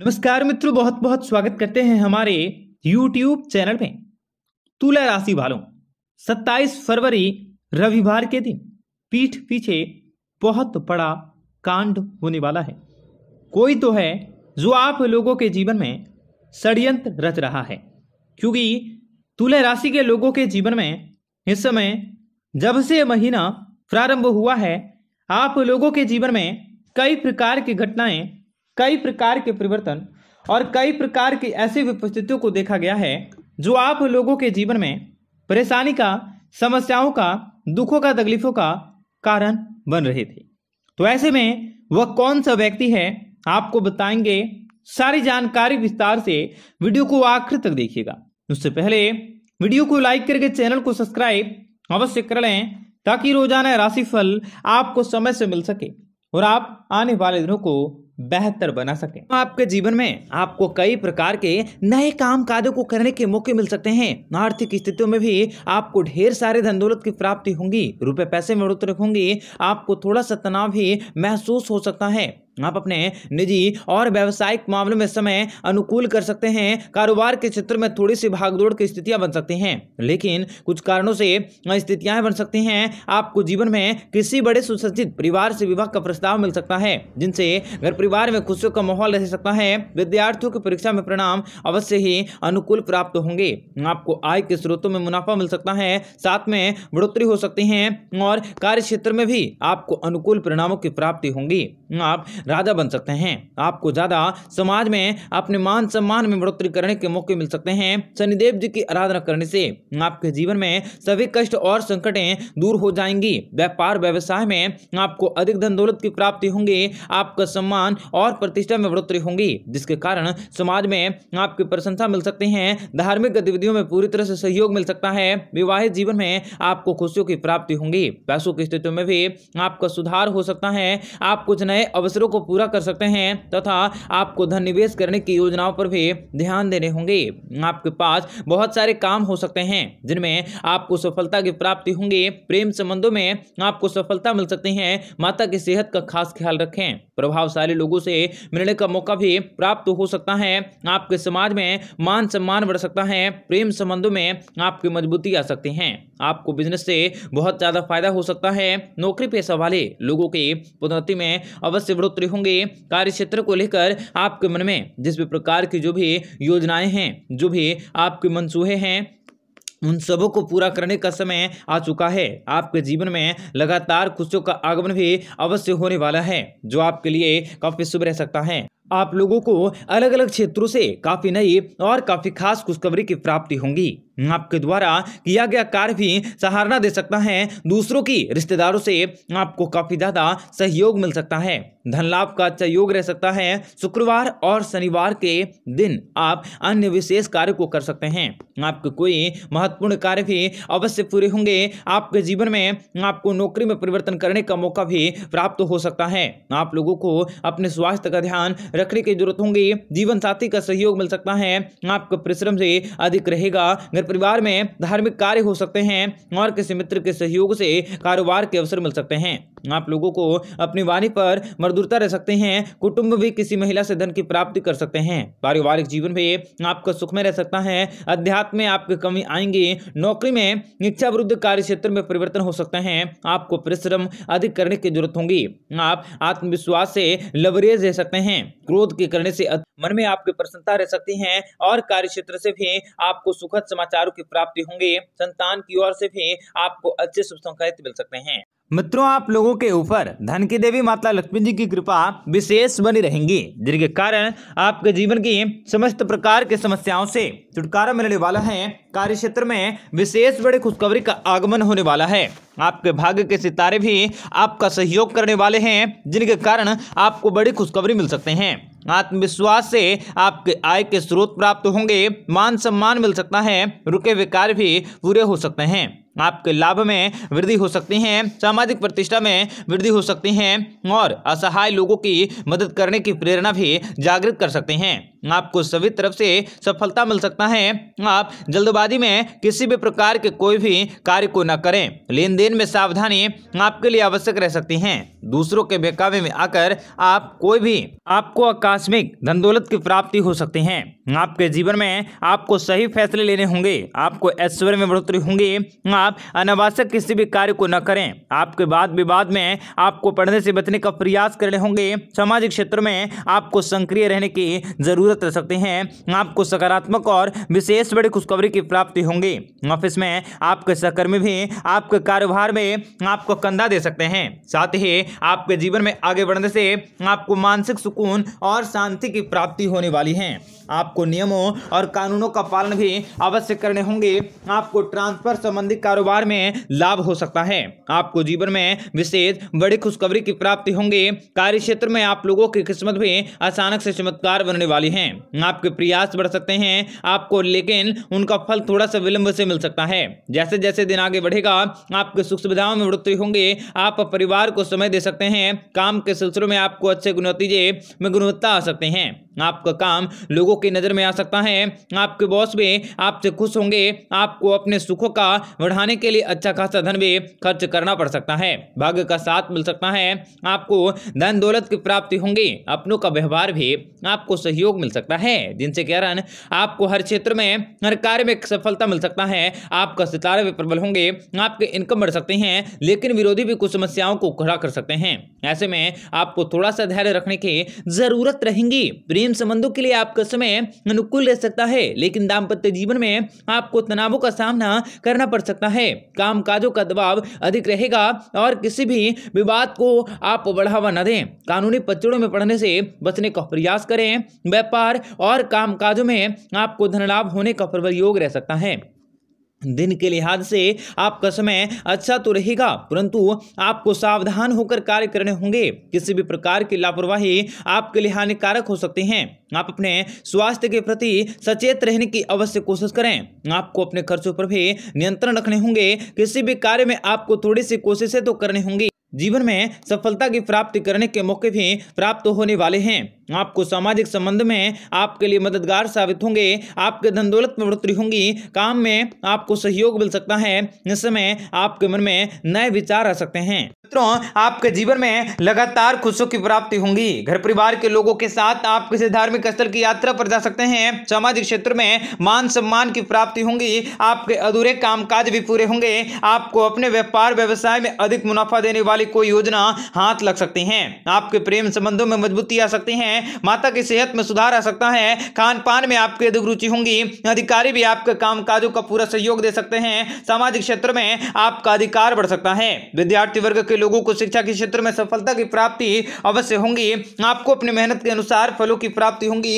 नमस्कार मित्रों बहुत बहुत स्वागत करते हैं हमारे यूट्यूब चैनल में तुला राशि वालों 27 फरवरी रविवार के दिन पीठ पीछे बहुत बड़ा कांड होने वाला है कोई तो है जो आप लोगों के जीवन में षडयंत्र रच रहा है क्योंकि तुला राशि के लोगों के जीवन में इस समय जब से महीना प्रारंभ हुआ है आप लोगों के जीवन में कई प्रकार की घटनाएं कई प्रकार के परिवर्तन और कई प्रकार की ऐसी विपस्थितियों को देखा गया है जो आप लोगों के जीवन में परेशानी का समस्याओं का दुखों का तकलीफों का कारण बन रहे थे तो ऐसे में वह कौन सा व्यक्ति है आपको बताएंगे सारी जानकारी विस्तार से वीडियो को आखिर तक देखिएगा उससे पहले वीडियो को लाइक करके चैनल को सब्सक्राइब अवश्य कर लें ताकि रोजाना राशिफल आपको समय से मिल सके और आप आने वाले दिनों को बेहतर बना सकें तो आपके जीवन में आपको कई प्रकार के नए काम काजों को करने के मौके मिल सकते हैं आर्थिक स्थितियों में भी आपको ढेर सारे धन दौलत की प्राप्ति होंगी रुपए पैसे में बढ़ोतरी होंगी आपको थोड़ा सा तनाव भी महसूस हो सकता है आप अपने निजी और व्यावसायिक मामलों में समय अनुकूल कर सकते हैं कारोबार के क्षेत्र में थोड़ी सी भागदौड़ की स्थितियां बन सकती हैं लेकिन कुछ कारणों से स्थितियां बन सकती हैं आपको जीवन में किसी बड़े सुसज्जित परिवार से विवाह का प्रस्ताव मिल सकता है जिनसे घर परिवार में खुशियों का माहौल रह सकता है विद्यार्थियों की परीक्षा में परिणाम अवश्य ही अनुकूल प्राप्त होंगे आपको आय के स्रोतों में मुनाफा मिल सकता है साथ में बढ़ोतरी हो सकती है और कार्य क्षेत्र में भी आपको अनुकूल परिणामों की प्राप्ति होंगी आप राजा बन सकते हैं आपको ज़्यादा समाज में अपने मान सम्मान में बढ़ोतरी करने के मौके मिल सकते हैं शनिदेव जी की आराधना करने से आपके जीवन में सभी कष्ट और संकटें दूर हो जाएंगी व्यापार व्यवसाय में आपको अधिक धन दौलत की प्राप्ति होंगी आपका सम्मान और प्रतिष्ठा में बढ़ोतरी होंगी जिसके कारण समाज में आपकी प्रशंसा मिल सकती है धार्मिक गतिविधियों में पूरी तरह से सहयोग मिल सकता है विवाहित जीवन में आपको खुशियों की प्राप्ति होंगी पैसों की स्थितियों में भी आपका सुधार हो सकता है आप कुछ नए नए अवसरों को पूरा कर सकते हैं तथा आपको धन निवेश करने की योजनाओं पर भी ध्यान देने होंगे आपके पास बहुत सारे काम हो सकते हैं जिनमें आपको सफलता की प्राप्ति होंगी प्रेम संबंधों में आपको सफलता मिल सकती है माता की सेहत का खास ख्याल रखें प्रभावशाली लोगों से मिलने का मौका भी प्राप्त हो सकता है आपके समाज में मान सम्मान बढ़ सकता है प्रेम संबंधों में आपकी मजबूती आ सकती है आपको बिजनेस से बहुत ज़्यादा फायदा हो सकता है नौकरी पेशा वाले लोगों के पदोन्नति में अवश्य बढ़ोतरी होंगे कार्य क्षेत्र को लेकर आपके मन में जिस भी प्रकार की जो भी योजनाएं हैं जो भी आपके मनसूहे हैं उन सबों को पूरा करने का समय आ चुका है आपके जीवन में लगातार खुशियों का आगमन भी अवश्य होने वाला है जो आपके लिए काफ़ी शुभ रह सकता है आप लोगों को अलग अलग क्षेत्रों से काफ़ी नई और काफ़ी खास खुशखबरी की प्राप्ति होंगी आपके द्वारा किया गया कार्य भी सहारना दे सकता है दूसरों की रिश्तेदारों से आपको काफ़ी ज़्यादा सहयोग मिल सकता है धन लाभ का अच्छा योग रह सकता है शुक्रवार और शनिवार के दिन आप अन्य विशेष कार्य को कर सकते हैं आपके कोई महत्वपूर्ण कार्य भी अवश्य पूरे होंगे आपके जीवन में आपको नौकरी में परिवर्तन करने का मौका भी प्राप्त हो सकता है आप लोगों को अपने स्वास्थ्य का ध्यान रखने की जरूरत होंगी जीवन साथी का सहयोग मिल सकता है आपके परिश्रम से अधिक रहेगा घर परिवार में धार्मिक कार्य हो सकते हैं और किसी मित्र के सहयोग से कारोबार के अवसर मिल सकते हैं आप लोगों को अपनी वाणी पर मर्दुरता रह सकते हैं कुटुंब भी किसी महिला से धन की प्राप्ति कर सकते हैं पारिवारिक जीवन भी आपका सुख में रह सकता है अध्यात्म में आपकी कमी आएंगी नौकरी में इच्छा विरुद्ध कार्य क्षेत्र में परिवर्तन हो सकते हैं आपको परिश्रम अधिक करने की जरूरत होगी आप आत्मविश्वास से लवरेज रह सकते हैं क्रोध के करने से मन में आपकी प्रसन्नता रह सकती है और कार्य क्षेत्र से भी आपको सुखद समाचारों की प्राप्ति होंगे संतान की ओर से भी आपको अच्छे शुभ संकेत मिल सकते हैं मित्रों आप लोगों के ऊपर धन की देवी माता लक्ष्मी जी की कृपा विशेष बनी रहेंगी जिनके कारण आपके जीवन की समस्त प्रकार के समस्याओं से छुटकारा मिलने वाला है कार्य क्षेत्र में विशेष बड़ी खुशखबरी का आगमन होने वाला है आपके भाग्य के सितारे भी आपका सहयोग करने वाले हैं जिनके कारण आपको बड़ी खुशखबरी मिल सकते हैं आत्मविश्वास से आपके आय के स्रोत प्राप्त होंगे मान सम्मान मिल सकता है रुके विकार कार्य भी पूरे हो सकते हैं आपके लाभ में वृद्धि हो सकती है सामाजिक प्रतिष्ठा में वृद्धि हो सकती है और असहाय लोगों की मदद करने की प्रेरणा भी जागृत कर सकते हैं आपको सभी तरफ से सफलता मिल सकता है आप जल्दबाजी में किसी भी प्रकार के कोई भी कार्य को न करें लेन देन में सावधानी आपके लिए आवश्यक रह सकती है दूसरों के बेकाबे में आकर आप कोई भी आपको आकस्मिक धन दौलत की प्राप्ति हो सकती है आपके जीवन में आपको सही फैसले लेने होंगे आपको ऐश्वर्य में बढ़ोतरी होंगी आप अनावश्यक किसी भी कार्य को न करें आपके बाद विवाद में आपको पढ़ने से बचने का प्रयास करने होंगे सामाजिक क्षेत्र में आपको सक्रिय रहने की जरूरत रह सकते हैं आपको सकारात्मक और विशेष बड़ी खुशखबरी की प्राप्ति होंगी ऑफिस में आपके सहकर्मी भी आपके कारोबार में आपको कंधा दे सकते हैं साथ ही आपके जीवन में आगे बढ़ने से आपको मानसिक सुकून और शांति की प्राप्ति होने वाली है आपको आपको नियमों और कानूनों का पालन भी अवश्य करने होंगे आपको ट्रांसफर संबंधी कारोबार में लाभ हो सकता है आपको जीवन में विशेष बड़ी खुशखबरी की प्राप्ति होंगे कार्य क्षेत्र में आप लोगों की किस्मत भी अचानक से चमत्कार बनने वाली है आपके प्रयास बढ़ सकते हैं आपको लेकिन उनका फल थोड़ा सा विलंब से मिल सकता है जैसे जैसे दिन आगे बढ़ेगा आपके सुख सुविधाओं में बढ़ोतरी होंगे आप परिवार को समय दे सकते हैं काम के सिलसिलों में आपको अच्छे गुणतीजे में गुणवत्ता आ सकते हैं आपका काम लोगों की नजर नजर में आ सकता है आपके बॉस भी आपसे खुश होंगे आपको अपने सुखों का बढ़ाने के लिए अच्छा खासा धन भी खर्च करना पड़ सकता है भाग्य का साथ मिल सकता है आपको धन दौलत की प्राप्ति होंगी अपनों का व्यवहार भी आपको सहयोग मिल सकता है जिनसे कारण आपको हर क्षेत्र में हर कार्य में सफलता मिल सकता है आपका सितारा भी प्रबल होंगे आपके इनकम बढ़ सकते हैं लेकिन विरोधी भी कुछ समस्याओं को खड़ा कर सकते हैं ऐसे में आपको थोड़ा सा धैर्य रखने की जरूरत रहेगी प्रेम संबंधों के लिए आपका समय अनुकूल रह सकता है लेकिन दाम्पत्य जीवन में आपको तनावों का सामना करना पड़ सकता है काजों का दबाव अधिक रहेगा और किसी भी विवाद को आप बढ़ावा न दें कानूनी पचड़ों में पढ़ने से बचने का प्रयास करें व्यापार और काजों में आपको धन लाभ होने का प्रबल योग रह सकता है दिन के लिहाज से आपका समय अच्छा तो रहेगा परंतु आपको सावधान होकर कार्य करने होंगे किसी भी प्रकार की लापरवाही आपके लिए हानिकारक हो सकती हैं आप अपने स्वास्थ्य के प्रति सचेत रहने की अवश्य कोशिश करें आपको अपने खर्चों पर भी नियंत्रण रखने होंगे किसी भी कार्य में आपको थोड़ी सी कोशिशें तो करनी होंगी जीवन में सफलता की प्राप्ति करने के मौके भी प्राप्त होने वाले हैं आपको सामाजिक संबंध में आपके लिए मददगार साबित होंगे आपके धन दौलत में बढ़ोतरी होंगी काम में आपको सहयोग मिल सकता है इस समय आपके मन में नए विचार आ सकते हैं मित्रों आपके जीवन में लगातार खुशियों की प्राप्ति होंगी घर परिवार के लोगों के साथ आप किसी धार्मिक स्थल की यात्रा पर जा सकते हैं सामाजिक क्षेत्र में मान सम्मान की प्राप्ति होंगी आपके अधूरे काम भी पूरे होंगे आपको अपने व्यापार व्यवसाय में अधिक मुनाफा देने वाले वाली कोई योजना हाथ लग सकती है आपके प्रेम संबंधों में मजबूती आ सकती है माता की सेहत में सुधार आ सकता है खान पान में आपके अधिक रुचि होंगी अधिकारी भी आपके काम काजों का पूरा सहयोग दे सकते हैं सामाजिक क्षेत्र में आपका अधिकार बढ़ सकता है विद्यार्थी वर्ग के लोगों को शिक्षा के क्षेत्र में सफलता की प्राप्ति अवश्य होंगी आपको अपनी मेहनत के अनुसार फलों की प्राप्ति होंगी